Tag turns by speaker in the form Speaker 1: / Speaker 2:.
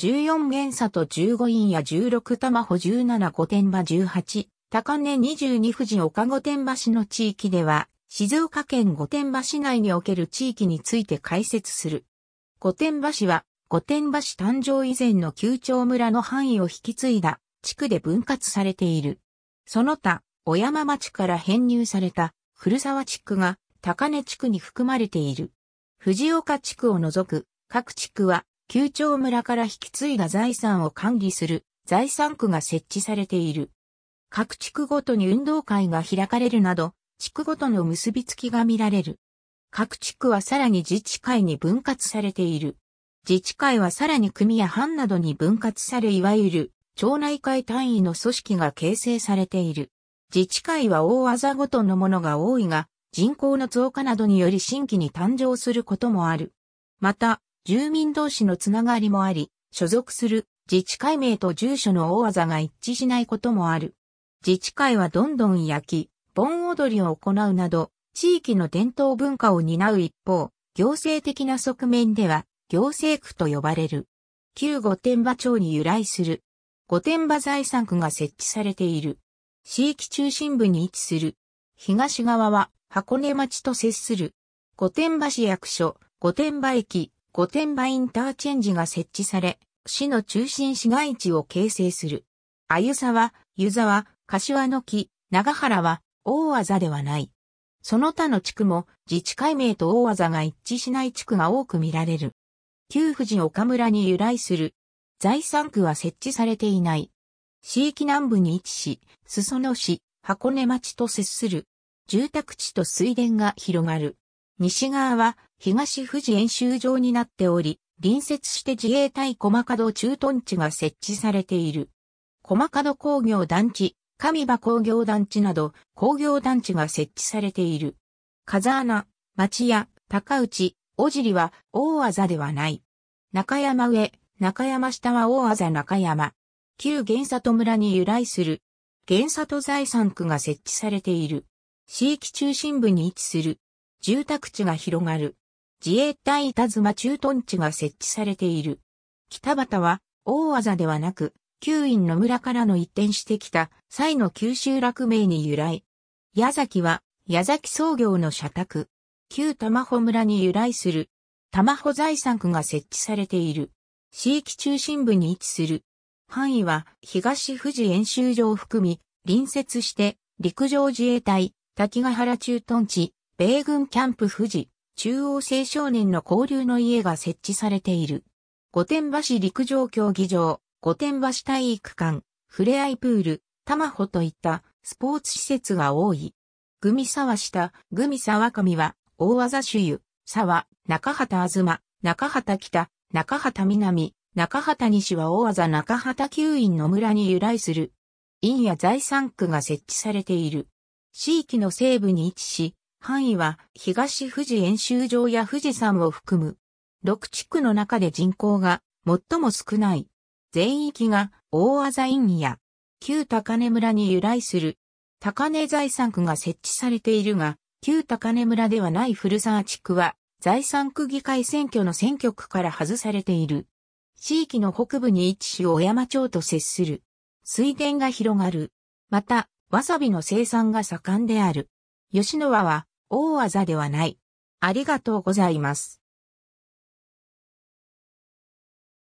Speaker 1: 14元差と15院や16玉穂17御殿場18、高根22富士岡御殿場市の地域では、静岡県御殿場市内における地域について解説する。御殿場市は、御殿場市誕生以前の旧町村の範囲を引き継いだ地区で分割されている。その他、小山町から編入された古沢地区が高根地区に含まれている。藤岡地区を除く各地区は旧町村から引き継いだ財産を管理する財産区が設置されている。各地区ごとに運動会が開かれるなど、地区ごとの結びつきが見られる。各地区はさらに自治会に分割されている。自治会はさらに組や班などに分割されいわゆる町内会単位の組織が形成されている。自治会は大技ごとのものが多いが、人口の増加などにより新規に誕生することもある。また、住民同士のつながりもあり、所属する自治会名と住所の大技が一致しないこともある。自治会はどんどん焼き、盆踊りを行うなど、地域の伝統文化を担う一方、行政的な側面では、行政区と呼ばれる。旧御殿場町に由来する。御殿場財産区が設置されている。地域中心部に位置する。東側は箱根町と接する。御殿場市役所、御殿場駅、御殿場インターチェンジが設置され、市の中心市街地を形成する。あゆさは、湯沢、柏の木、長原は、大技ではない。その他の地区も、自治会名と大技が一致しない地区が多く見られる。旧富士岡村に由来する。財産区は設置されていない。市域南部に位置し、裾野市、箱根町と接する。住宅地と水田が広がる。西側は東富士演習場になっており、隣接して自衛隊駒門駐屯地が設置されている。駒門工業団地、神場工業団地など工業団地が設置されている。風穴、町屋、高内、小尻は大技ではない。中山上、中山下は大技中山。旧原里村に由来する。原里財産区が設置されている。地域中心部に位置する。住宅地が広がる。自衛隊田妻駐屯地が設置されている。北畑は、大技ではなく、旧院の村からの一転してきた、際の九州落名に由来。矢崎は、矢崎創業の社宅。旧玉穂村に由来する。玉穂財産区が設置されている。地域中心部に位置する。範囲は、東富士演習場を含み、隣接して、陸上自衛隊、滝ヶ原駐屯地、米軍キャンプ富士、中央青少年の交流の家が設置されている。御殿場市陸上競技場、御殿場市体育館、ふれあいプール、玉穂といったスポーツ施設が多い。グミ沢下、グミ沢上は、大技主湯、沢、中畑東、中畑北、中畑南、中畑西は大技中畑球院の村に由来する。院や財産区が設置されている。地域の西部に位置し、範囲は東富士演習場や富士山を含む6地区の中で人口が最も少ない。全域が大座院や旧高根村に由来する高根財産区が設置されているが、旧高根村ではない古沢地区は財産区議会選挙の選挙区から外されている。地域の北部に位置し小山町と接する。水田が広がる。また、わさびの生産が盛んである。吉野和は大技ではない。ありがとうございます。